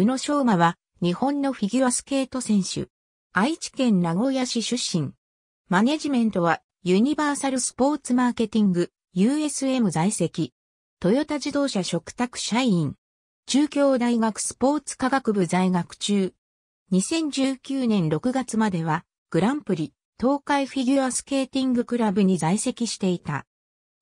宇野昌磨は、日本のフィギュアスケート選手。愛知県名古屋市出身。マネジメントは、ユニバーサルスポーツマーケティング、USM 在籍。トヨタ自動車食卓社員。中京大学スポーツ科学部在学中。2019年6月までは、グランプリ、東海フィギュアスケーティングクラブに在籍していた。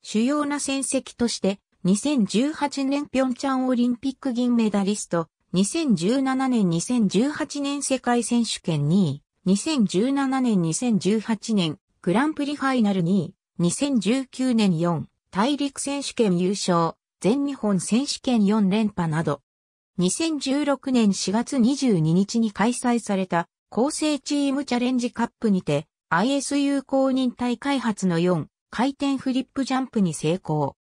主要な戦績として、2018年平昌オリンピック銀メダリスト、2017年2018年世界選手権2位、2017年2018年グランプリファイナル2位、2019年4、大陸選手権優勝、全日本選手権4連覇など、2016年4月22日に開催された、厚生チームチャレンジカップにて、ISU 公認大開発の4、回転フリップジャンプに成功。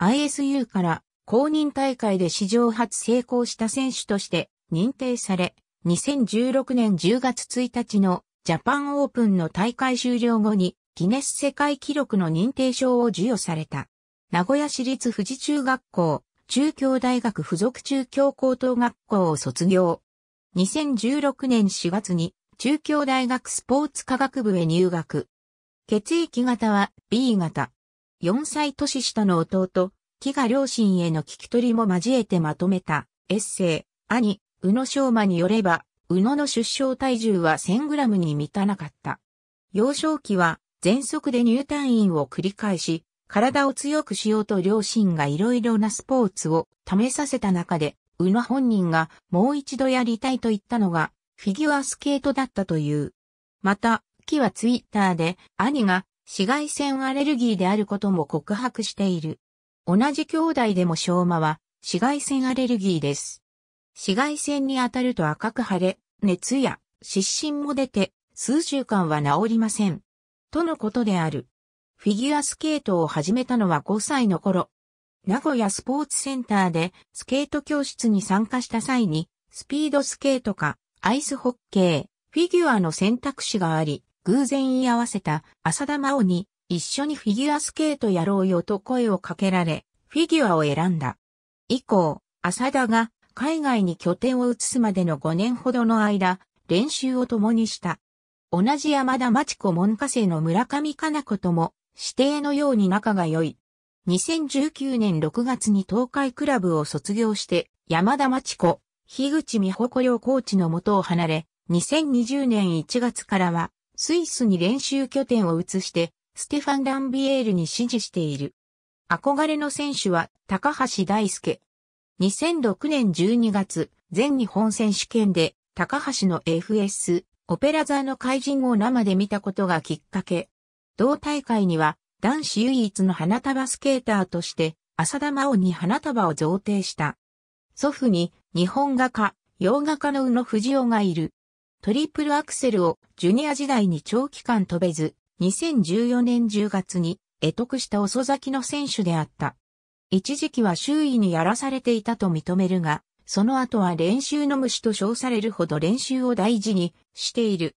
ISU から公認大会で史上初成功した選手として認定され、2016年10月1日のジャパンオープンの大会終了後にギネス世界記録の認定証を授与された。名古屋市立富士中学校、中京大学附属中京高等学校を卒業。2016年4月に中京大学スポーツ科学部へ入学。血液型は B 型。4歳年下の弟、木が両親への聞き取りも交えてまとめたエッセイ、兄、宇野昌磨によれば、宇野の出生体重は1 0 0 0グラムに満たなかった。幼少期は全速で入退院を繰り返し、体を強くしようと両親が色々なスポーツを試させた中で、宇野本人がもう一度やりたいと言ったのが、フィギュアスケートだったという。また、木はツイッターで、兄が紫外線アレルギーであることも告白している。同じ兄弟でも昭和は紫外線アレルギーです。紫外線に当たると赤く腫れ、熱や湿疹も出て数週間は治りません。とのことである。フィギュアスケートを始めたのは5歳の頃。名古屋スポーツセンターでスケート教室に参加した際に、スピードスケートか、アイスホッケー、フィギュアの選択肢があり、偶然言い合わせた浅田真央に一緒にフィギュアスケートやろうよと声をかけられ、フィギュアを選んだ。以降、浅田が海外に拠点を移すまでの5年ほどの間、練習を共にした。同じ山田町子門下生の村上かな子とも、指定のように仲が良い。2019年6月に東海クラブを卒業して、山田町子、樋口美穂子両コーチの元を離れ、2020年1月からは、スイスに練習拠点を移して、ステファン・ランビエールに支持している。憧れの選手は高橋大輔。2006年12月、全日本選手権で高橋の FS、オペラ座の怪人を生で見たことがきっかけ。同大会には男子唯一の花束スケーターとして浅田真央に花束を贈呈した。祖父に日本画家、洋画家の宇野藤雄がいる。トリプルアクセルをジュニア時代に長期間飛べず、2014年10月に得得した遅咲きの選手であった。一時期は周囲にやらされていたと認めるが、その後は練習の虫と称されるほど練習を大事にしている。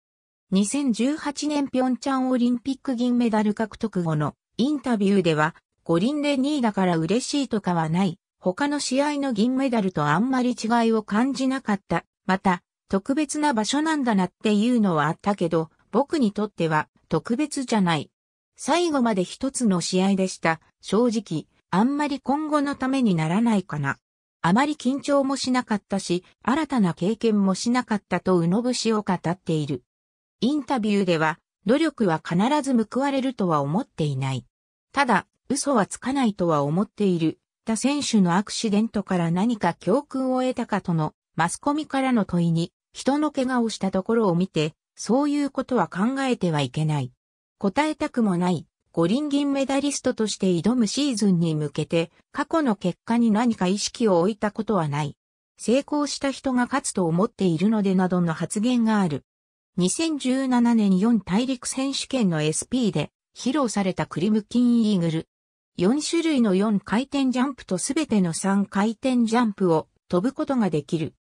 2018年平昌オリンピック銀メダル獲得後のインタビューでは、五輪で2位だから嬉しいとかはない。他の試合の銀メダルとあんまり違いを感じなかった。また、特別な場所なんだなっていうのはあったけど、僕にとっては特別じゃない。最後まで一つの試合でした。正直、あんまり今後のためにならないかな。あまり緊張もしなかったし、新たな経験もしなかったとのぶしを語っている。インタビューでは、努力は必ず報われるとは思っていない。ただ、嘘はつかないとは思っている。他選手のアクシデントから何か教訓を得たかとの、マスコミからの問いに、人の怪我をしたところを見て、そういうことは考えてはいけない。答えたくもない、五輪銀メダリストとして挑むシーズンに向けて、過去の結果に何か意識を置いたことはない。成功した人が勝つと思っているのでなどの発言がある。2017年4大陸選手権の SP で披露されたクリムキンイーグル。4種類の4回転ジャンプとすべての3回転ジャンプを飛ぶことができる。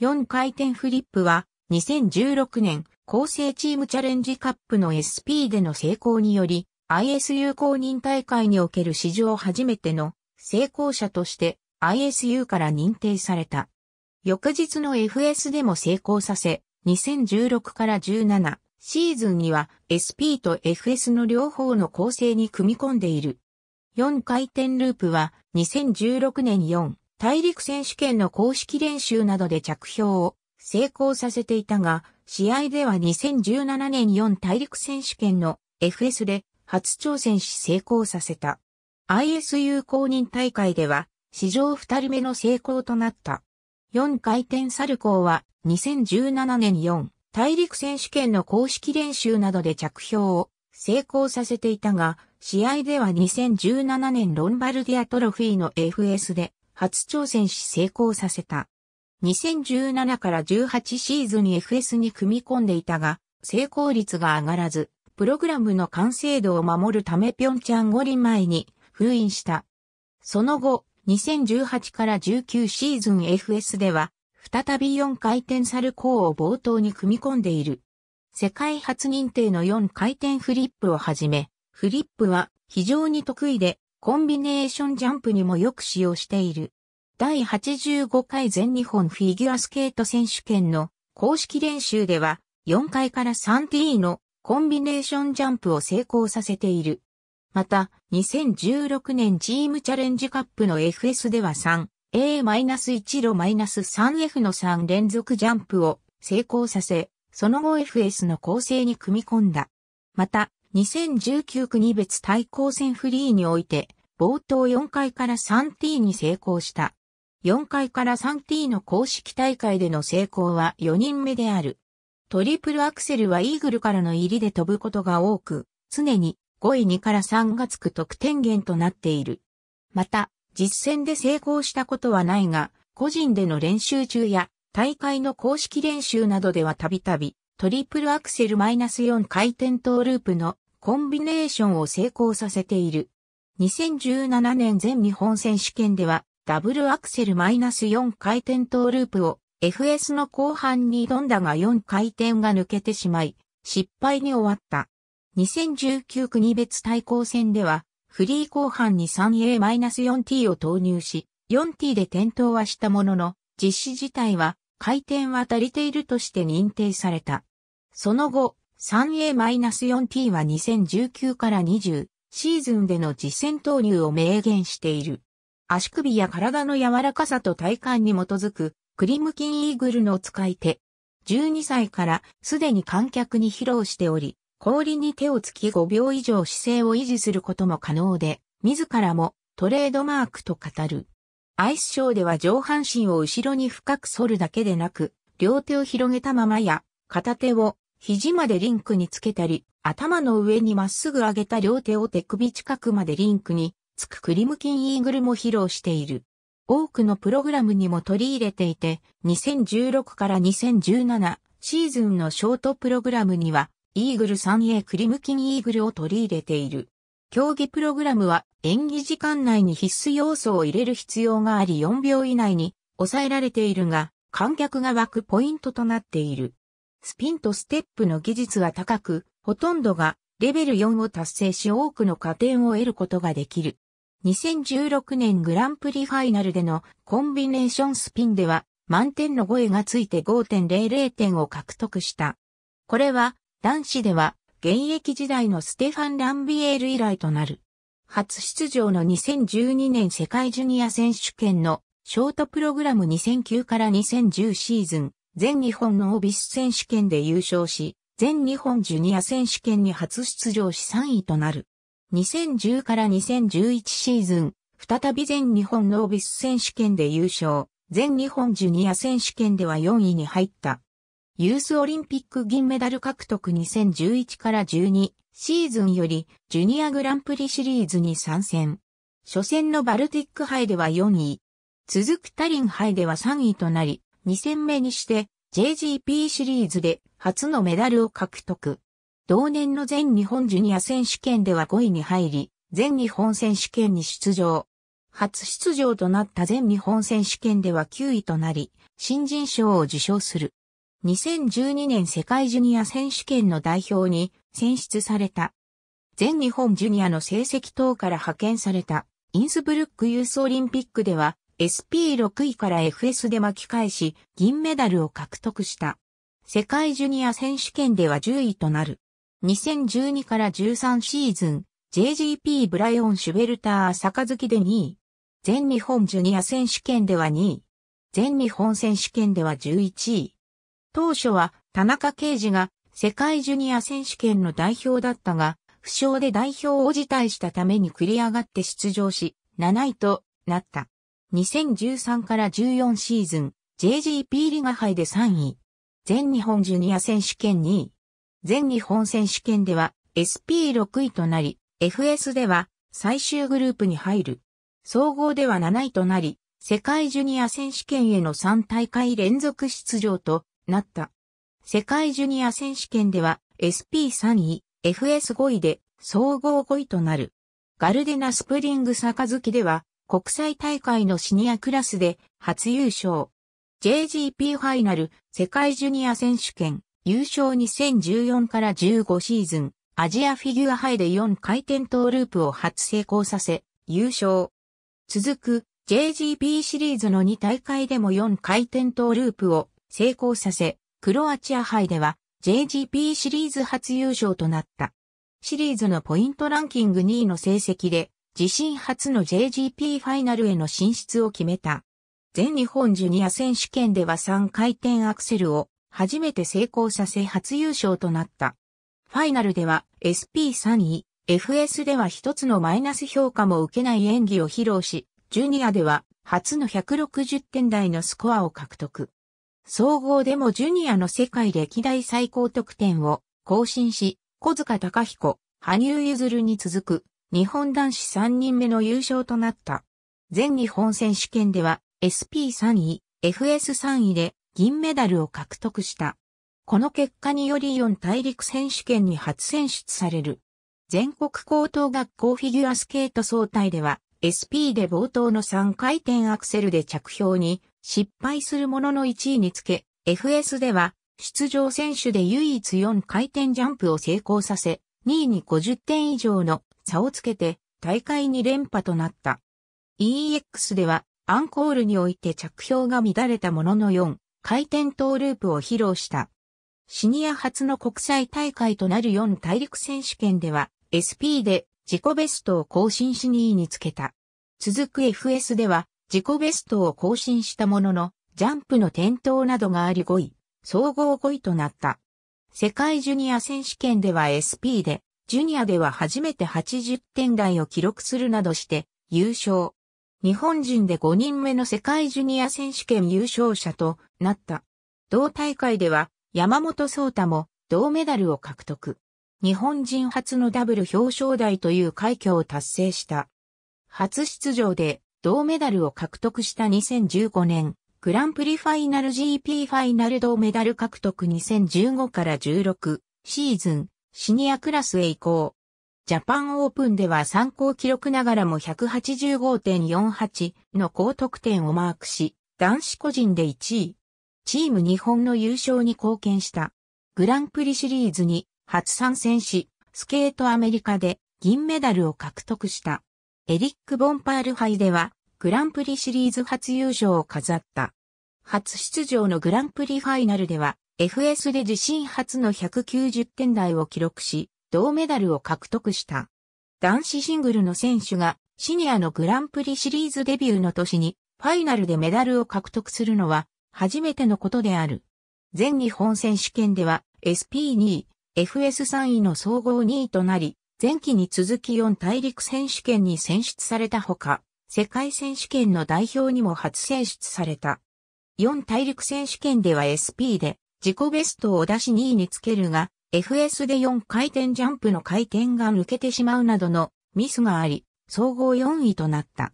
4回転フリップは2016年構成チームチャレンジカップの SP での成功により、ISU 公認大会における史上初めての成功者として ISU から認定された。翌日の FS でも成功させ、2016から17シーズンには SP と FS の両方の構成に組み込んでいる。4回転ループは2016年4大陸選手権の公式練習などで着氷を成功させていたが、試合では2017年4大陸選手権の FS で初挑戦し成功させた。ISU 公認大会では史上2人目の成功となった。4回転サルコーは2017年4大陸選手権の公式練習などで着氷を成功させていたが、試合では2017年ロンバルディアトロフィーの FS で初挑戦し成功させた。2017から18シーズン FS に組み込んでいたが、成功率が上がらず、プログラムの完成度を守るためピョンチャン五輪前に封印した。その後、2018から19シーズン FS では、再び4回転サルコーを冒頭に組み込んでいる。世界初認定の4回転フリップをはじめ、フリップは非常に得意で、コンビネーションジャンプにもよく使用している。第85回全日本フィギュアスケート選手権の公式練習では4回から 3T のコンビネーションジャンプを成功させている。また、2016年チームチャレンジカップの FS では 3A-1 ロ -3F の3連続ジャンプを成功させ、その後 FS の構成に組み込んだ。また、2019国別対抗戦フリーにおいて、冒頭4回から 3T に成功した。4回から 3T の公式大会での成功は4人目である。トリプルアクセルはイーグルからの入りで飛ぶことが多く、常に5位2から3がつく得点源となっている。また、実戦で成功したことはないが、個人での練習中や大会の公式練習などではたびたび、トリプルアクセルマイナス -4 回転トーループのコンビネーションを成功させている。2017年全日本選手権ではダブルアクセルマイナス -4 回転トーループを FS の後半に挑んだが4回転が抜けてしまい、失敗に終わった。2019国別対抗戦では、フリー後半に 3A-4T を投入し、4T で転倒はしたものの、実施自体は回転は足りているとして認定された。その後、3A-4T は2019から20シーズンでの実戦投入を明言している。足首や体の柔らかさと体幹に基づく、クリムキンイーグルの使い手。12歳からすでに観客に披露しており、氷に手をつき5秒以上姿勢を維持することも可能で、自らもトレードマークと語る。アイスショーでは上半身を後ろに深く反るだけでなく、両手を広げたままや、片手を肘までリンクにつけたり、頭の上にまっすぐ上げた両手を手首近くまでリンクにつくクリムキンイーグルも披露している。多くのプログラムにも取り入れていて、2016から2017シーズンのショートプログラムには、イーグル 3A クリムキンイーグルを取り入れている。競技プログラムは演技時間内に必須要素を入れる必要があり4秒以内に抑えられているが、観客が湧くポイントとなっている。スピンとステップの技術は高く、ほとんどがレベル4を達成し多くの加点を得ることができる。2016年グランプリファイナルでのコンビネーションスピンでは満点の声がついて5.00点を獲得した。これは男子では現役時代のステファン・ランビエール以来となる。初出場の2012年世界ジュニア選手権のショートプログラム2009から2010シーズン全日本のオビス選手権で優勝し、全日本ジュニア選手権に初出場し3位となる。2010から2011シーズン、再び全日本ノービス選手権で優勝、全日本ジュニア選手権では4位に入った。ユースオリンピック銀メダル獲得2011から12シーズンよりジュニアグランプリシリーズに参戦。初戦のバルティック杯では4位。続くタリン杯では3位となり、2戦目にして JGP シリーズで初のメダルを獲得。同年の全日本ジュニア選手権では5位に入り、全日本選手権に出場。初出場となった全日本選手権では9位となり、新人賞を受賞する。2012年世界ジュニア選手権の代表に選出された。全日本ジュニアの成績等から派遣されたインスブルックユースオリンピックでは SP6 位から FS で巻き返し銀メダルを獲得した。世界ジュニア選手権では10位となる。2012から13シーズン、JGP ブライオン・シュベルター・坂月で2位。全日本ジュニア選手権では2位。全日本選手権では11位。当初は田中啓二が世界ジュニア選手権の代表だったが、負傷で代表を辞退したために繰り上がって出場し、7位となった。2013から14シーズン、JGP リガ杯で3位。全日本ジュニア選手権2位。全日本選手権では SP6 位となり、FS では最終グループに入る。総合では7位となり、世界ジュニア選手権への3大会連続出場となった。世界ジュニア選手権では SP3 位、FS5 位で総合5位となる。ガルデナスプリング月では国際大会のシニアクラスで初優勝。JGP ファイナル世界ジュニア選手権優勝2014から15シーズン、アジアフィギュアハイで4回転トーループを初成功させ、優勝。続く、j g p シリーズの2大会でも4回転トーループを成功させ、クロアチア杯では j g p シリーズ初優勝となった。シリーズのポイントランキング2位の成績で、自身初の JGP ファイナルへの進出を決めた。全日本ジュニア選手権では3回転アクセルを初めて成功させ初優勝となった。ファイナルでは SP3 位、FS では一つのマイナス評価も受けない演技を披露し、ジュニアでは初の160点台のスコアを獲得。総合でもジュニアの世界歴代最高得点を更新し、小塚隆彦、羽生結弦に続く日本男子3人目の優勝となった。全日本選手権では SP3 位、FS3 位で銀メダルを獲得した。この結果により4大陸選手権に初選出される。全国高等学校フィギュアスケート総体では、SP で冒頭の3回転アクセルで着氷に失敗するものの1位につけ、FS では出場選手で唯一4回転ジャンプを成功させ、2位に50点以上の差をつけて大会2連覇となった。EX ではアンコールにおいて着氷が乱れたものの4回転灯ループを披露した。シニア初の国際大会となる4大陸選手権では SP で自己ベストを更新し2位につけた。続く FS では自己ベストを更新したもののジャンプの転倒などがあり5位、総合5位となった。世界ジュニア選手権では SP で、ジュニアでは初めて80点台を記録するなどして優勝。日本人で5人目の世界ジュニア選手権優勝者となった。同大会では山本草太も銅メダルを獲得。日本人初のダブル表彰台という快挙を達成した。初出場で銅メダルを獲得した2015年、グランプリファイナル GP ファイナル銅メダル獲得2015から16シーズン、シニアクラスへ移行。ジャパンオープンでは参考記録ながらも185.48の高得点をマークし、男子個人で1位。チーム日本の優勝に貢献した。グランプリシリーズに初参戦し、スケートアメリカで銀メダルを獲得した。エリック・ボンパール杯では、グランプリシリーズ初優勝を飾った。初出場のグランプリファイナルでは、FS で自身初の190点台を記録し、銅メダルを獲得した。男子シングルの選手がシニアのグランプリシリーズデビューの年にファイナルでメダルを獲得するのは初めてのことである。全日本選手権では SP2 位、FS3 位の総合2位となり、前期に続き4大陸選手権に選出されたほか、世界選手権の代表にも初選出された。4大陸選手権では SP で自己ベストを出し2位につけるが、FS で4回転ジャンプの回転が抜けてしまうなどのミスがあり、総合4位となった。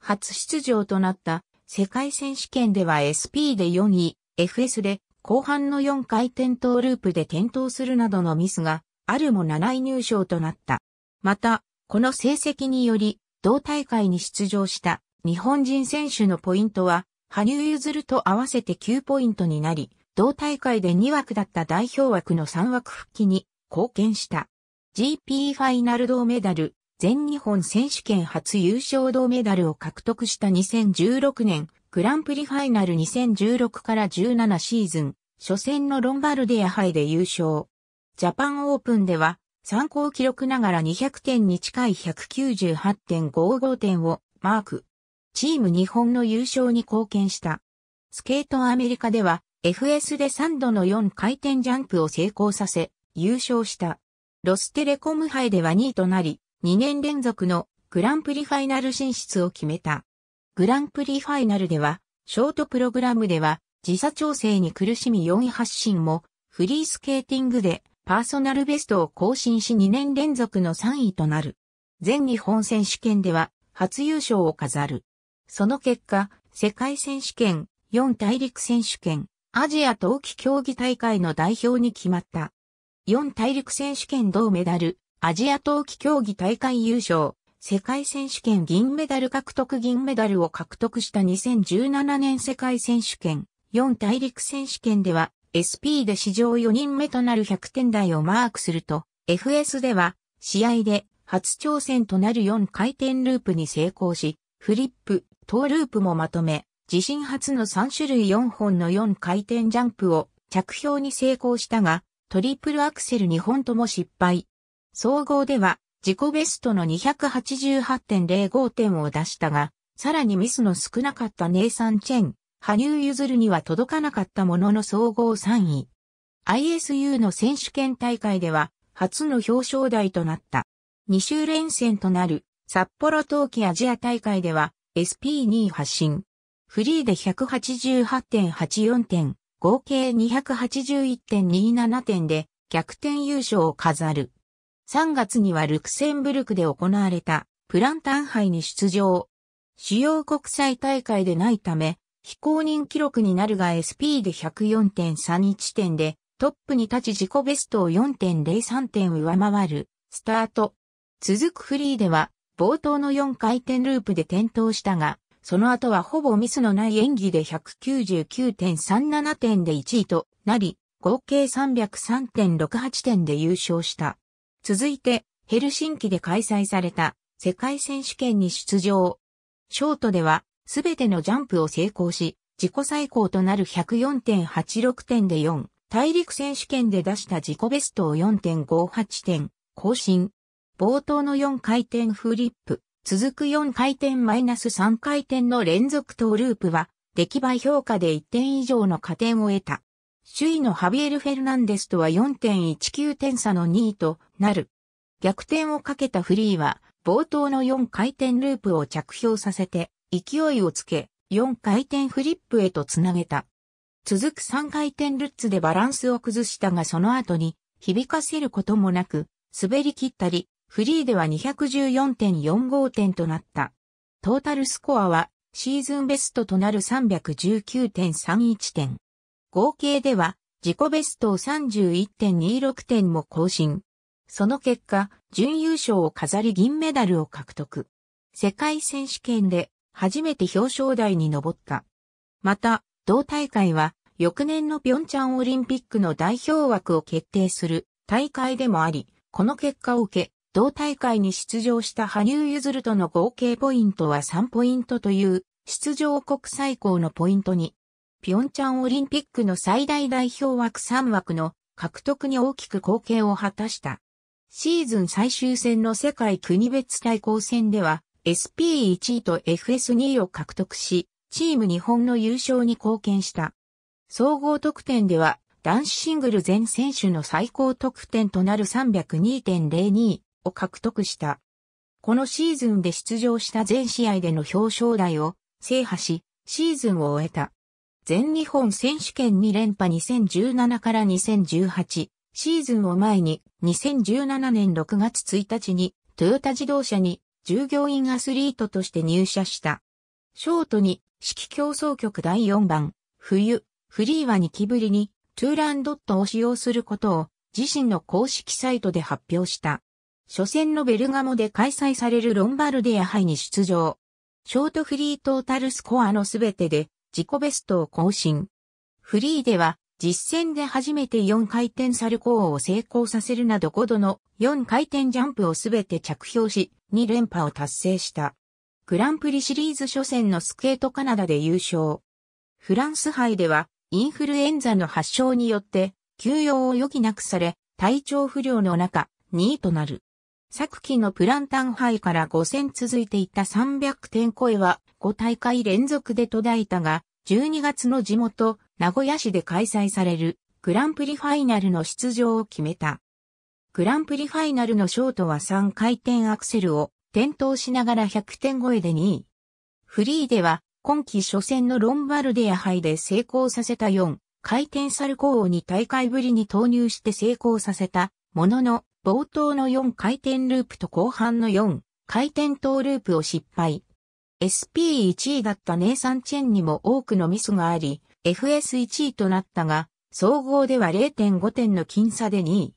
初出場となった世界選手権では SP で4位、FS で後半の4回転トーループで転倒するなどのミスがあるも7位入賞となった。また、この成績により、同大会に出場した日本人選手のポイントは、羽生結弦と合わせて9ポイントになり、同大会で2枠だった代表枠の3枠復帰に貢献した。GP ファイナル銅メダル、全日本選手権初優勝銅メダルを獲得した2016年、グランプリファイナル2016から17シーズン、初戦のロンバルディア杯で優勝。ジャパンオープンでは、参考記録ながら200点に近い198.55点をマーク。チーム日本の優勝に貢献した。スケートアメリカでは、FS で3度の4回転ジャンプを成功させ、優勝した。ロステレコム杯では2位となり、2年連続のグランプリファイナル進出を決めた。グランプリファイナルでは、ショートプログラムでは、時差調整に苦しみ4位発進も、フリースケーティングでパーソナルベストを更新し2年連続の3位となる。全日本選手権では初優勝を飾る。その結果、世界選手権、4大陸選手権、アジア冬季競技大会の代表に決まった。4大陸選手権銅メダル、アジア冬季競技大会優勝、世界選手権銀メダル獲得銀メダルを獲得した2017年世界選手権、4大陸選手権では SP で史上4人目となる100点台をマークすると、FS では試合で初挑戦となる4回転ループに成功し、フリップ、トーループもまとめ、自身初の3種類4本の4回転ジャンプを着氷に成功したが、トリプルアクセル2本とも失敗。総合では自己ベストの288.05点を出したが、さらにミスの少なかったネイサン・チェン、羽生結弦には届かなかったものの総合3位。ISU の選手権大会では初の表彰台となった。2週連戦となる札幌冬季アジア大会では SP2 発進。フリーで188.84点、合計281.27点で逆転優勝を飾る。3月にはルクセンブルクで行われたプランタン杯に出場。主要国際大会でないため、非公認記録になるが SP で104.31点でトップに立ち自己ベストを4.03点上回るスタート。続くフリーでは冒頭の4回転ループで転倒したが、その後はほぼミスのない演技で199.37点で1位となり、合計303.68点で優勝した。続いて、ヘルシンキで開催された世界選手権に出場。ショートでは、すべてのジャンプを成功し、自己最高となる104.86点で4、大陸選手権で出した自己ベストを4.58点、更新。冒頭の4回転フリップ、続く4回転マイナス3回転の連続トーループは、出来栄え評価で1点以上の加点を得た。首位のハビエル・フェルナンデスとは4.19点差の2位となる。逆転をかけたフリーは、冒頭の4回転ループを着氷させて、勢いをつけ、4回転フリップへとつなげた。続く3回転ルッツでバランスを崩したがその後に、響かせることもなく、滑り切ったり、フリーでは214.45点となった。トータルスコアはシーズンベストとなる319.31点。合計では自己ベストを31.26点も更新。その結果、準優勝を飾り銀メダルを獲得。世界選手権で初めて表彰台に上った。また、同大会は翌年の平昌オリンピックの代表枠を決定する大会でもあり、この結果を受け、同大会に出場した羽生結弦との合計ポイントは3ポイントという、出場国最高のポイントに、ピョンチャンオリンピックの最大代表枠3枠の獲得に大きく貢献を果たした。シーズン最終戦の世界国別対抗戦では SP1 位と FS2 位を獲得し、チーム日本の優勝に貢献した。総合得点では男子シングル全選手の最高得点となる302.02を獲得した。このシーズンで出場した全試合での表彰台を制覇し、シーズンを終えた。全日本選手権2連覇2017から2018シーズンを前に2017年6月1日にトヨタ自動車に従業員アスリートとして入社した。ショートに指揮競争局第4番、冬、フリーは2期ぶりにトゥーランドットを使用することを自身の公式サイトで発表した。初戦のベルガモで開催されるロンバルディア杯に出場。ショートフリートータルスコアのすべてで自己ベストを更新。フリーでは実戦で初めて4回転サルコーを成功させるなど5度の4回転ジャンプをすべて着氷し2連覇を達成した。グランプリシリーズ初戦のスケートカナダで優勝。フランス杯ではインフルエンザの発症によって休養を余儀なくされ体調不良の中2位となる。昨季のプランタン杯から5戦続いていた300点超えは5大会連続で途絶えたが、12月の地元、名古屋市で開催されるグランプリファイナルの出場を決めた。グランプリファイナルのショートは3回転アクセルを転倒しながら100点超えで2位。フリーでは今季初戦のロンバルディア杯で成功させた4回転サルコーを2大会ぶりに投入して成功させたものの冒頭の4回転ループと後半の4回転トーループを失敗。SP1 位だったネイサン・チェンにも多くのミスがあり、FS1 位となったが、総合では0.5点の僅差で2位。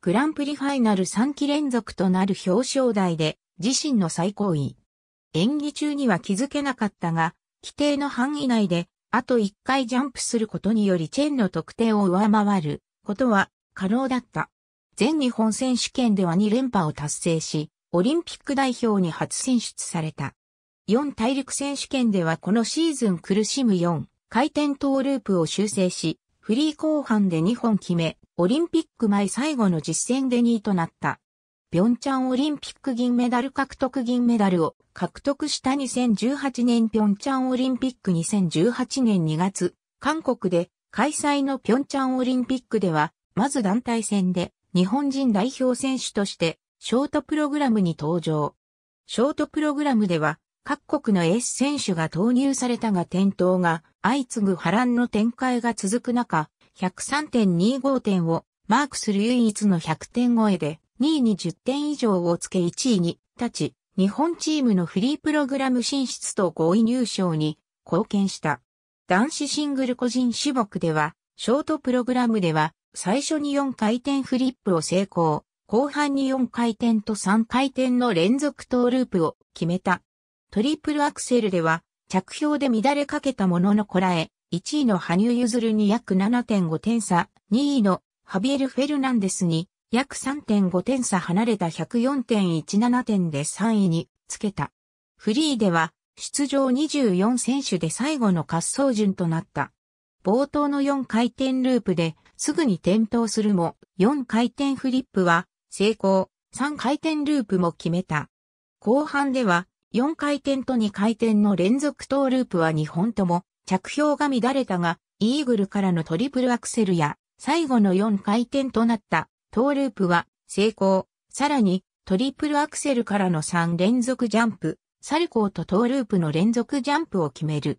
グランプリファイナル3期連続となる表彰台で自身の最高位。演技中には気づけなかったが、規定の範囲内であと1回ジャンプすることによりチェンの得点を上回ることは可能だった。全日本選手権では2連覇を達成し、オリンピック代表に初選出された。4大陸選手権ではこのシーズン苦しむ4回転トーループを修正し、フリー後半で2本決め、オリンピック前最後の実戦で2位となった。ピョンチャンオリンピック銀メダル獲得銀メダルを獲得した2018年ピョンチャンオリンピック2018年2月、韓国で開催のピョンチャンオリンピックでは、まず団体戦で日本人代表選手としてショートプログラムに登場。ショートプログラムでは各国のエース選手が投入されたが転倒が相次ぐ波乱の展開が続く中、103.25点をマークする唯一の100点超えで2位に10点以上をつけ1位に立ち、日本チームのフリープログラム進出と5位入賞に貢献した。男子シングル個人種目では、ショートプログラムでは、最初に4回転フリップを成功、後半に4回転と3回転の連続トーループを決めた。トリプルアクセルでは、着氷で乱れかけたもののこらえ、1位の羽生結弦に約7.5点差、2位のハビエル・フェルナンデスに約3.5点差離れた104.17点で3位につけた。フリーでは出場24選手で最後の滑走順となった。冒頭の4回転ループですぐに転倒するも、4回転フリップは成功、3回転ループも決めた。後半では4回転と2回転の連続トループは2本とも着氷が乱れたが、イーグルからのトリプルアクセルや最後の4回転となったトループは成功。さらにトリプルアクセルからの3連続ジャンプ、サルコーとトーループの連続ジャンプを決める。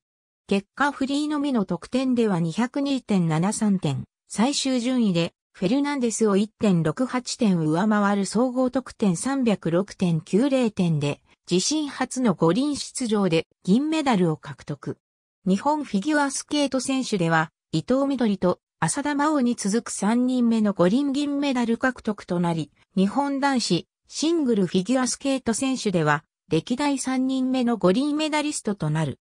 結果フリーのみの得点では202.73点、最終順位でフェルナンデスを1.68点上回る総合得点306.90点で、自身初の五輪出場で銀メダルを獲得。日本フィギュアスケート選手では、伊藤緑と浅田真央に続く3人目の五輪銀メダル獲得となり、日本男子シングルフィギュアスケート選手では、歴代3人目の五輪メダリストとなる。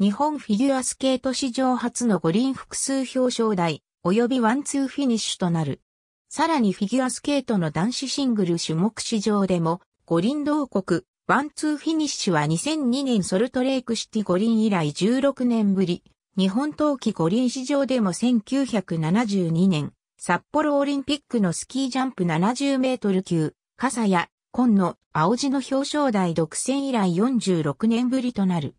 日本フィギュアスケート史上初の五輪複数表彰台、及びワンツーフィニッシュとなる。さらにフィギュアスケートの男子シングル種目史上でも、五輪同国、ワンツーフィニッシュは2002年ソルトレイクシティ五輪以来16年ぶり、日本冬季五輪史上でも1972年、札幌オリンピックのスキージャンプ70メートル級、傘や、紺野、青地の表彰台独占以来46年ぶりとなる。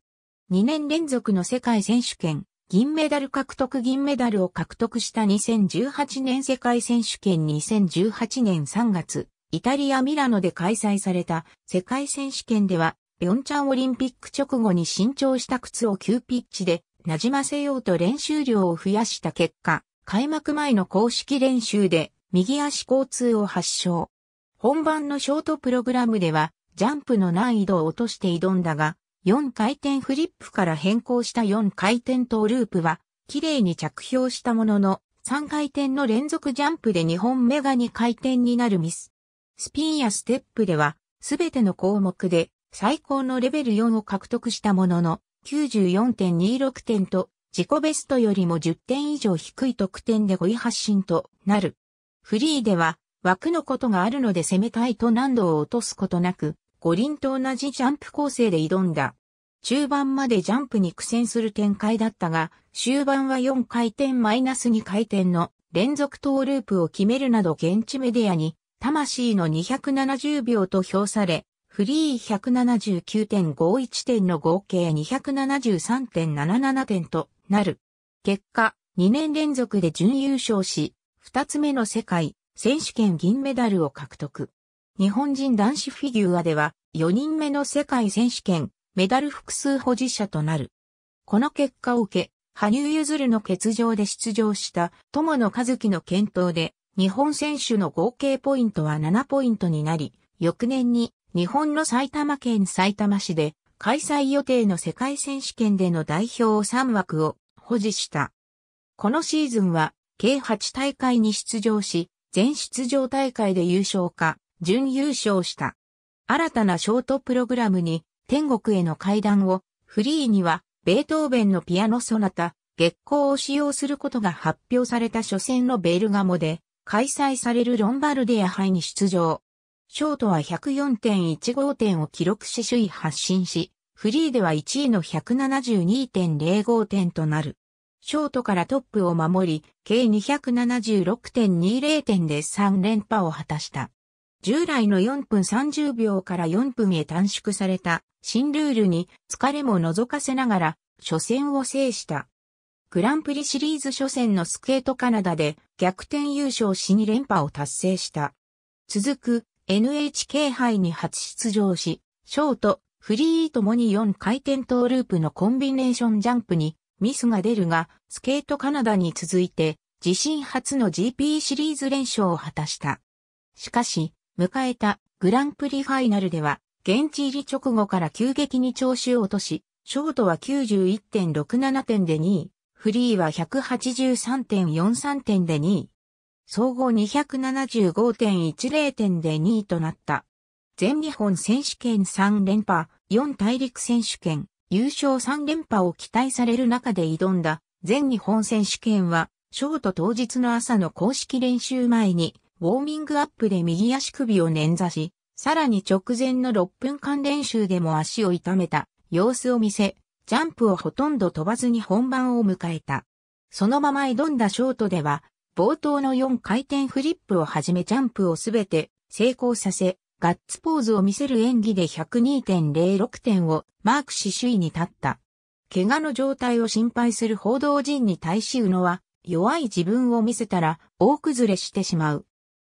2年連続の世界選手権、銀メダル獲得銀メダルを獲得した2018年世界選手権2018年3月、イタリア・ミラノで開催された世界選手権では、ピョンチャンオリンピック直後に新調した靴を急ピッチで馴染ませようと練習量を増やした結果、開幕前の公式練習で右足交通を発症。本番のショートプログラムでは、ジャンプの難易度を落として挑んだが、4回転フリップから変更した4回転トーループは、綺麗に着氷したものの、3回転の連続ジャンプで2本目が2回転になるミス。スピンやステップでは、すべての項目で最高のレベル4を獲得したものの、94.26点と自己ベストよりも10点以上低い得点で5位発進となる。フリーでは枠のことがあるので攻めたいと難度を落とすことなく、五輪と同じジャンプ構成で挑んだ。中盤までジャンプに苦戦する展開だったが、終盤は4回転マイナス2回転の連続トーループを決めるなど現地メディアに、魂の270秒と評され、フリー179.51点の合計273.77点となる。結果、2年連続で準優勝し、2つ目の世界選手権銀メダルを獲得。日本人男子フィギュアでは4人目の世界選手権メダル複数保持者となる。この結果を受け、羽生結弦の欠場で出場した友野和樹の検討で日本選手の合計ポイントは7ポイントになり、翌年に日本の埼玉県埼玉市で開催予定の世界選手権での代表3枠を保持した。このシーズンは計8大会に出場し、全出場大会で優勝か、準優勝した。新たなショートプログラムに天国への階段を、フリーにはベートーベンのピアノソナタ、月光を使用することが発表された初戦のベルガモで開催されるロンバルディア杯に出場。ショートは104.15点を記録し首位発進し、フリーでは1位の172.05点となる。ショートからトップを守り、計276.20点で3連覇を果たした。従来の4分30秒から4分へ短縮された新ルールに疲れも覗かせながら初戦を制した。グランプリシリーズ初戦のスケートカナダで逆転優勝し2連覇を達成した。続く NHK 杯に初出場し、ショート、フリーともに4回転トーループのコンビネーションジャンプにミスが出るが、スケートカナダに続いて自身初の GP シリーズ連勝を果たした。しかし、迎えたグランプリファイナルでは、現地入り直後から急激に調子を落とし、ショートは91.67点で2位、フリーは183.43点で2位、総合275.10点で2位となった。全日本選手権3連覇、4大陸選手権、優勝3連覇を期待される中で挑んだ全日本選手権は、ショート当日の朝の公式練習前にウォーミングアップで右足首を捻挫し、さらに直前の6分間練習でも足を痛めた様子を見せ、ジャンプをほとんど飛ばずに本番を迎えた。そのまま挑んだショートでは、冒頭の4回転フリップをはじめジャンプをすべて成功させ、ガッツポーズを見せる演技で102.06点をマークし首位に立った。怪我の状態を心配する報道陣に対し宇野は、弱い自分を見せたら大崩れしてしまう。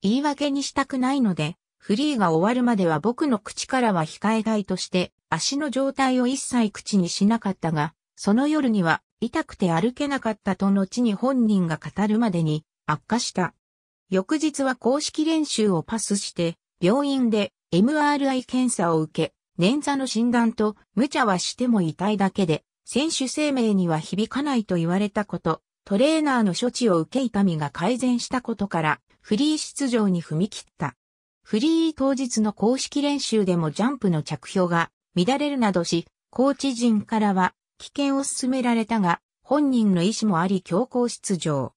言い訳にしたくないので、フリーが終わるまでは僕の口からは控えたいとして、足の状態を一切口にしなかったが、その夜には痛くて歩けなかったと後に本人が語るまでに悪化した。翌日は公式練習をパスして、病院で MRI 検査を受け、捻挫の診断と無茶はしても痛いだけで、選手生命には響かないと言われたこと、トレーナーの処置を受け痛みが改善したことから、フリー出場に踏み切った。フリー当日の公式練習でもジャンプの着氷が乱れるなどし、コーチ陣からは危険を勧められたが、本人の意思もあり強行出場。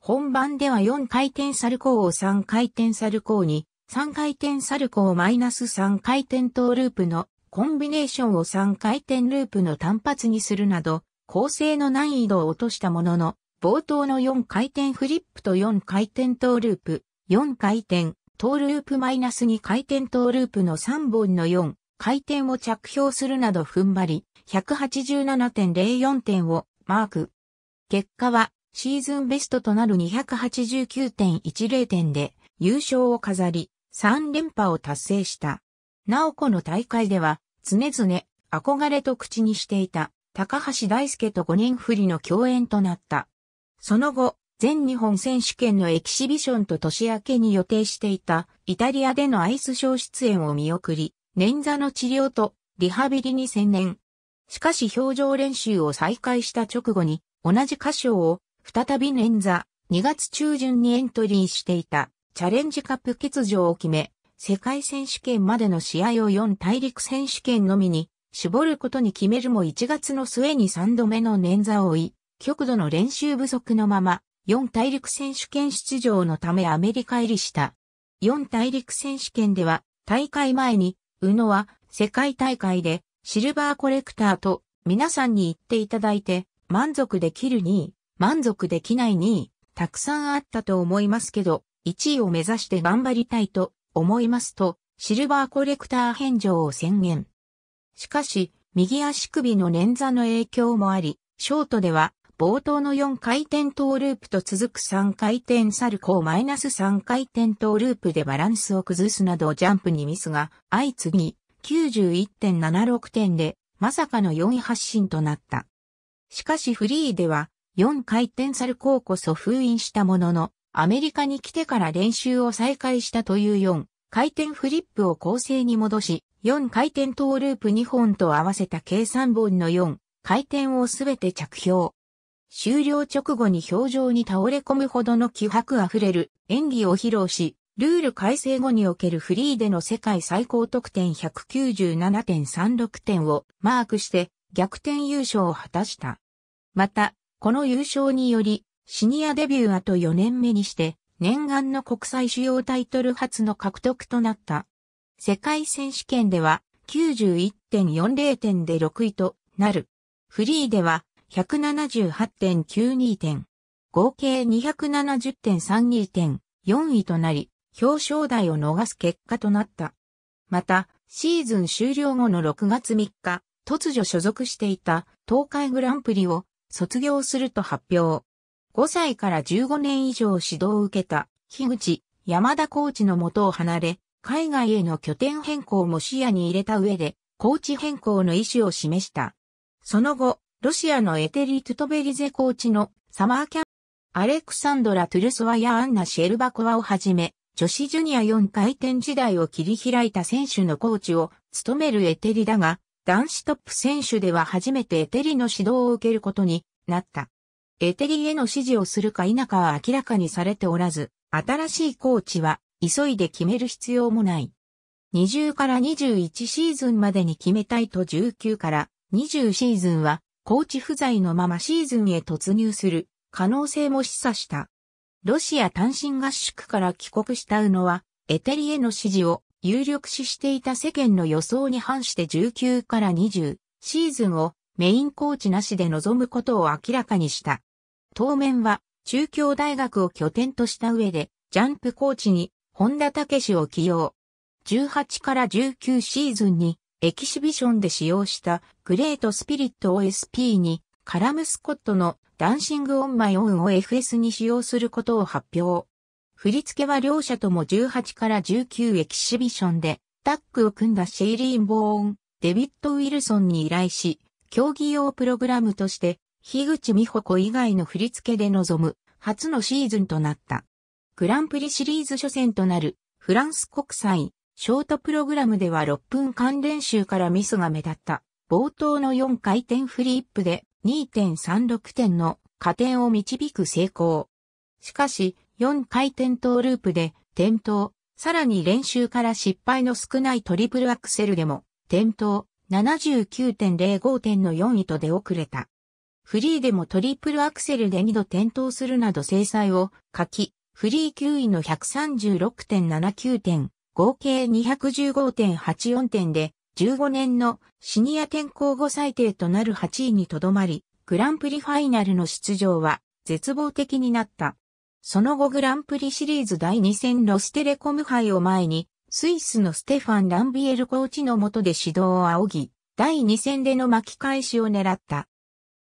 本番では4回転サルコーを3回転サルコーに、3回転サルコーマイナス3回転トーループのコンビネーションを3回転ループの単発にするなど、構成の難易度を落としたものの、冒頭の4回転フリップと4回転トーループ、4回転、トーループマイナス2回転トーループの3本の4回転を着氷するなど踏ん張り、187.04点をマーク。結果はシーズンベストとなる289.10点で優勝を飾り、3連覇を達成した。なおこの大会では、常々憧れと口にしていた高橋大輔と5人振りの共演となった。その後、全日本選手権のエキシビションと年明けに予定していたイタリアでのアイスショー出演を見送り、捻挫の治療とリハビリに専念。しかし表情練習を再開した直後に同じ箇所を再び捻挫2月中旬にエントリーしていたチャレンジカップ欠場を決め、世界選手権までの試合を4大陸選手権のみに絞ることに決めるも1月の末に3度目の捻挫を追い、極度の練習不足のまま、四大陸選手権出場のためアメリカ入りした。四大陸選手権では、大会前に、宇野は世界大会でシルバーコレクターと皆さんに言っていただいて、満足できるに、満足できないに、たくさんあったと思いますけど、1位を目指して頑張りたいと思いますと、シルバーコレクター返上を宣言。しかし、右足首の捻挫の影響もあり、ショートでは冒頭の4回転トーループと続く3回転サルコーマイナス3回転トーループでバランスを崩すなどジャンプにミスが相次ぎ91.76点でまさかの4位発進となった。しかしフリーでは4回転サルコーこそ封印したもののアメリカに来てから練習を再開したという4回転フリップを構成に戻し4回転トーループ2本と合わせた計3本の4回転をすべて着氷。終了直後に表情に倒れ込むほどの気迫あふれる演技を披露し、ルール改正後におけるフリーでの世界最高得点197.36点をマークして逆転優勝を果たした。また、この優勝により、シニアデビュー後4年目にして、念願の国際主要タイトル初の獲得となった。世界選手権では91.40点で6位となる。フリーでは178.92点。合計270.32点、4位となり、表彰台を逃す結果となった。また、シーズン終了後の6月3日、突如所属していた東海グランプリを卒業すると発表。5歳から15年以上指導を受けた、樋口、山田コーチの元を離れ、海外への拠点変更も視野に入れた上で、コーチ変更の意思を示した。その後、ロシアのエテリ・トゥトベリゼコーチのサマーキャン、アレクサンドラ・トゥルソワやアンナ・シェルバコワをはじめ、女子ジュニア4回転時代を切り開いた選手のコーチを務めるエテリだが、男子トップ選手では初めてエテリの指導を受けることになった。エテリへの指示をするか否かは明らかにされておらず、新しいコーチは急いで決める必要もない。20から21シーズンまでに決めたいと19から20シーズンはコーチ不在のままシーズンへ突入する可能性も示唆した。ロシア単身合宿から帰国した宇野は、エテリへの支持を有力視していた世間の予想に反して19から20シーズンをメインコーチなしで臨むことを明らかにした。当面は中京大学を拠点とした上でジャンプコーチに本田武史を起用。18から19シーズンにエキシビションで使用したグレートスピリットを SP にカラムスコットのダンシングオンマイオンを FS に使用することを発表。振り付けは両者とも18から19エキシビションでタッグを組んだシェイリーン・ボーン、デビッド・ウィルソンに依頼し、競技用プログラムとして樋口美穂子以外の振り付けで臨む初のシーズンとなった。グランプリシリーズ初戦となるフランス国際ショートプログラムでは6分間練習からミスが目立った。冒頭の4回転フリップで2.36点の加点を導く成功。しかし、4回転トーループで転倒、さらに練習から失敗の少ないトリプルアクセルでも転倒、79.05点の4位と出遅れた。フリーでもトリプルアクセルで2度転倒するなど制裁を書き、フリー9位の136.79点、合計215.84点で、15年のシニア転校後最低となる8位にとどまり、グランプリファイナルの出場は絶望的になった。その後グランプリシリーズ第2戦ロステレコム杯を前に、スイスのステファン・ランビエルコーチの下で指導を仰ぎ、第2戦での巻き返しを狙った。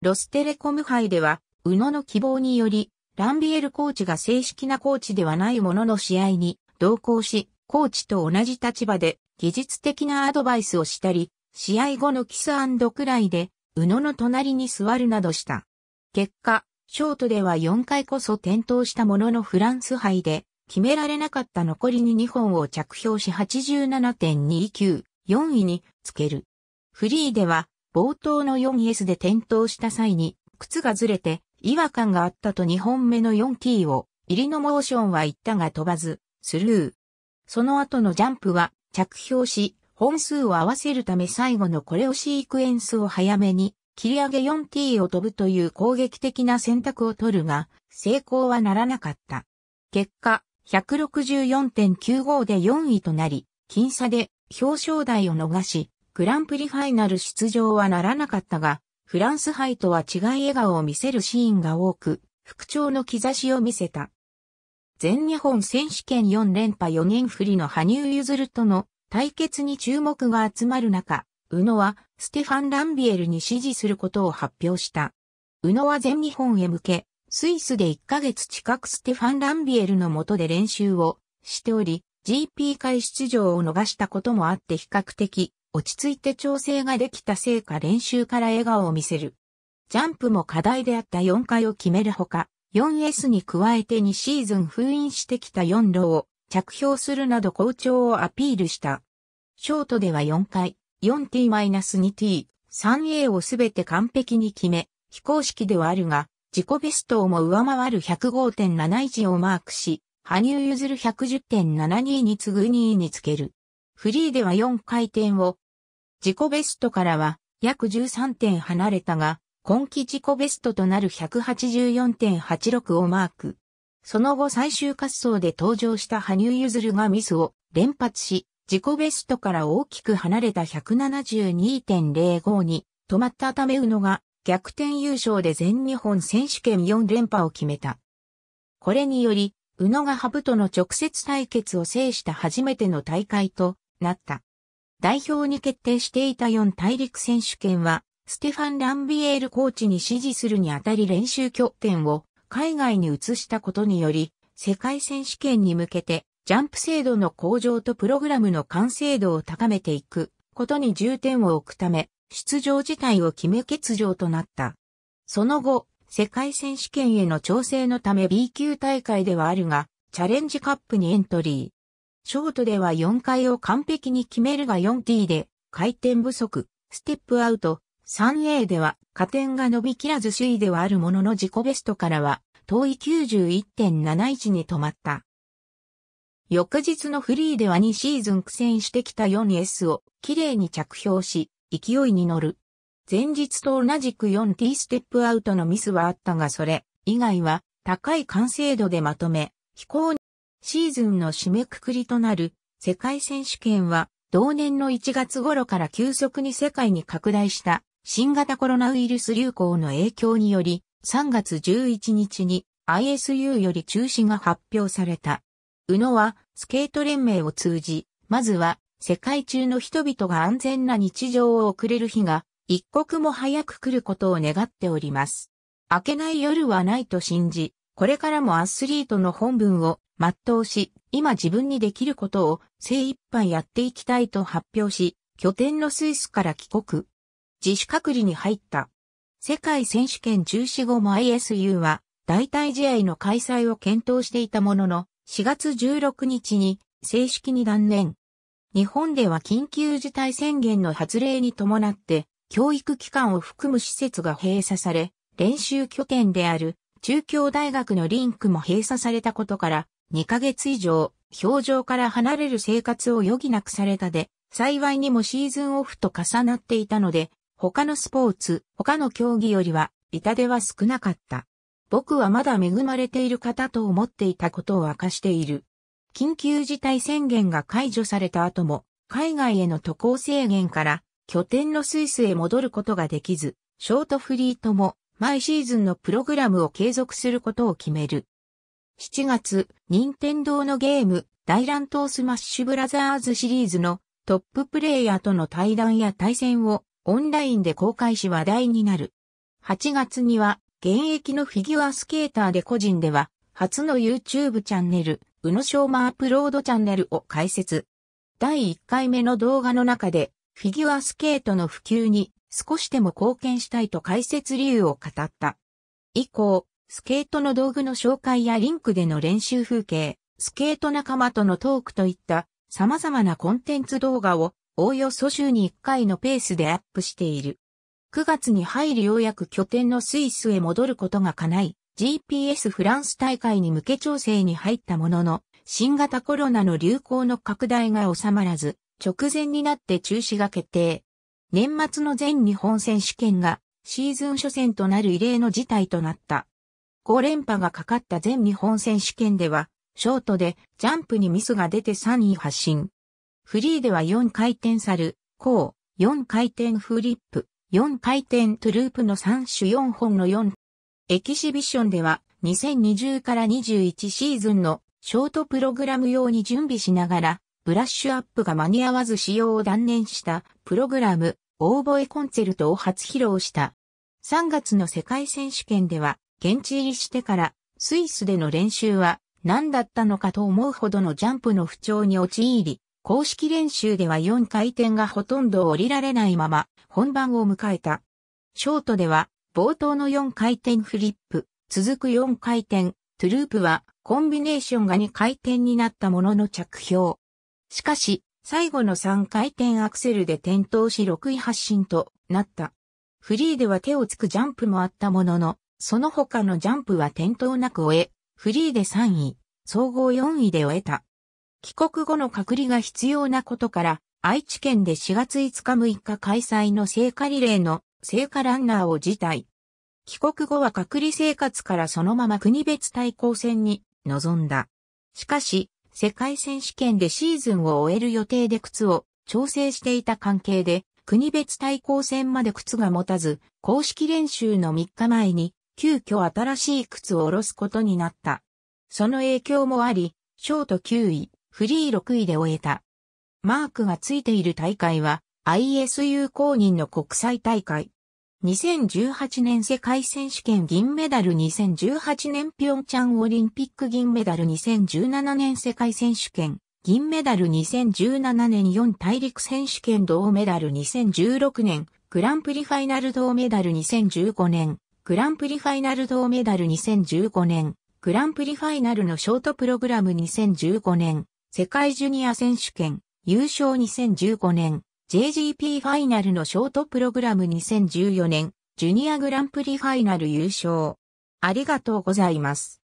ロステレコム杯では、宇野の希望により、ランビエルコーチが正式なコーチではないものの試合に同行し、コーチと同じ立場で技術的なアドバイスをしたり、試合後のキスくらいで、宇野の隣に座るなどした。結果、ショートでは4回こそ転倒したもののフランス杯で、決められなかった残りに2本を着氷し87.294位につける。フリーでは、冒頭の 4S で転倒した際に、靴がずれて、違和感があったと2本目の4キーを、入りのモーションは行ったが飛ばず、スルー。その後のジャンプは着氷し、本数を合わせるため最後のこれをシークエンスを早めに、切り上げ 4t を飛ぶという攻撃的な選択を取るが、成功はならなかった。結果、164.95で4位となり、僅差で表彰台を逃し、グランプリファイナル出場はならなかったが、フランス杯とは違い笑顔を見せるシーンが多く、復調の兆しを見せた。全日本選手権4連覇4年振りの羽生結弦との対決に注目が集まる中、宇野はステファン・ランビエルに支持することを発表した。宇野は全日本へ向け、スイスで1ヶ月近くステファン・ランビエルの下で練習をしており、GP 会出場を逃したこともあって比較的落ち着いて調整ができたせいか練習から笑顔を見せる。ジャンプも課題であった4回を決めるほか、4S に加えて2シーズン封印してきた4路を着氷するなど好調をアピールした。ショートでは4回、4t-2t、3a をすべて完璧に決め、非公式ではあるが、自己ベストをも上回る105.71をマークし、羽生結弦110.72に次ぐ2位につける。フリーでは4回転を、自己ベストからは約13点離れたが、今季自己ベストとなる184.86をマーク。その後最終滑走で登場した羽生結弦がミスを連発し、自己ベストから大きく離れた172.05に止まったため宇野が逆転優勝で全日本選手権4連覇を決めた。これにより、宇野がハブとの直接対決を制した初めての大会となった。代表に決定していた4大陸選手権はステファン・ランビエールコーチに指示するにあたり練習拠点を海外に移したことにより、世界選手権に向けてジャンプ精度の向上とプログラムの完成度を高めていくことに重点を置くため、出場自体を決め欠場となった。その後、世界選手権への調整のため B 級大会ではあるが、チャレンジカップにエントリー。ショートでは4回を完璧に決めるが 4T で、回転不足、ステップアウト、3A では加点が伸びきらず首位ではあるものの自己ベストからは遠い91.71に止まった。翌日のフリーでは2シーズン苦戦してきた 4S を綺麗に着氷し、勢いに乗る。前日と同じく 4T ステップアウトのミスはあったがそれ以外は高い完成度でまとめ、飛行シーズンの締めくくりとなる世界選手権は同年の1月頃から急速に世界に拡大した新型コロナウイルス流行の影響により、3月11日に ISU より中止が発表された。宇野はスケート連盟を通じ、まずは世界中の人々が安全な日常を送れる日が一刻も早く来ることを願っております。明けない夜はないと信じ、これからもアスリートの本文を全うし、今自分にできることを精一杯やっていきたいと発表し、拠点のスイスから帰国。自主隔離に入った。世界選手権中止後も ISU は代替試合の開催を検討していたものの、4月16日に正式に断念。日本では緊急事態宣言の発令に伴って、教育機関を含む施設が閉鎖され、練習拠点である中京大学のリンクも閉鎖されたことから、2ヶ月以上、表情から離れる生活を余儀なくされたで、幸いにもシーズンオフと重なっていたので、他のスポーツ、他の競技よりは、痛手は少なかった。僕はまだ恵まれている方と思っていたことを明かしている。緊急事態宣言が解除された後も、海外への渡航制限から、拠点のスイスへ戻ることができず、ショートフリーとも、毎シーズンのプログラムを継続することを決める。7月、任天堂のゲーム、大乱闘スマッシュブラザーズシリーズのトッププレイヤーとの対談や対戦をオンラインで公開し話題になる。8月には、現役のフィギュアスケーターで個人では、初の YouTube チャンネル、宇野昌磨アップロードチャンネルを開設。第1回目の動画の中で、フィギュアスケートの普及に少しでも貢献したいと解説理由を語った。以降、スケートの道具の紹介やリンクでの練習風景、スケート仲間とのトークといった様々なコンテンツ動画をおおよそ週に1回のペースでアップしている。9月に入りようやく拠点のスイスへ戻ることが叶い、GPS フランス大会に向け調整に入ったものの、新型コロナの流行の拡大が収まらず、直前になって中止が決定。年末の全日本選手権がシーズン初戦となる異例の事態となった。5連覇がかかった全日本選手権では、ショートでジャンプにミスが出て3位発進。フリーでは4回転サル、コー、4回転フリップ、4回転トゥループの3種4本の4。エキシビションでは2020から21シーズンのショートプログラム用に準備しながら、ブラッシュアップが間に合わず使用を断念したプログラム、オーボエコンツェルトを初披露した。3月の世界選手権では、現地入りしてからスイスでの練習は何だったのかと思うほどのジャンプの不調に陥り、公式練習では4回転がほとんど降りられないまま本番を迎えた。ショートでは冒頭の4回転フリップ、続く4回転、トゥループはコンビネーションが2回転になったものの着氷。しかし、最後の3回転アクセルで転倒し6位発進となった。フリーでは手をつくジャンプもあったものの、その他のジャンプは転倒なく終え、フリーで3位、総合4位で終えた。帰国後の隔離が必要なことから、愛知県で4月5日6日開催の聖火リレーの聖火ランナーを辞退。帰国後は隔離生活からそのまま国別対抗戦に臨んだ。しかし、世界選手権でシーズンを終える予定で靴を調整していた関係で、国別対抗戦まで靴が持たず、公式練習の3日前に、急遽新しい靴を下ろすことになった。その影響もあり、ショート9位、フリー6位で終えた。マークがついている大会は ISU 公認の国際大会。2018年世界選手権銀メダル2018年ピョンチャンオリンピック銀メダル2017年世界選手権銀メダル2017年4大陸選手権銅メダル2016年グランプリファイナル銅メダル2015年グランプリファイナル銅メダル2015年グランプリファイナルのショートプログラム2015年世界ジュニア選手権、優勝2015年、JGP ファイナルのショートプログラム2014年、ジュニアグランプリファイナル優勝。ありがとうございます。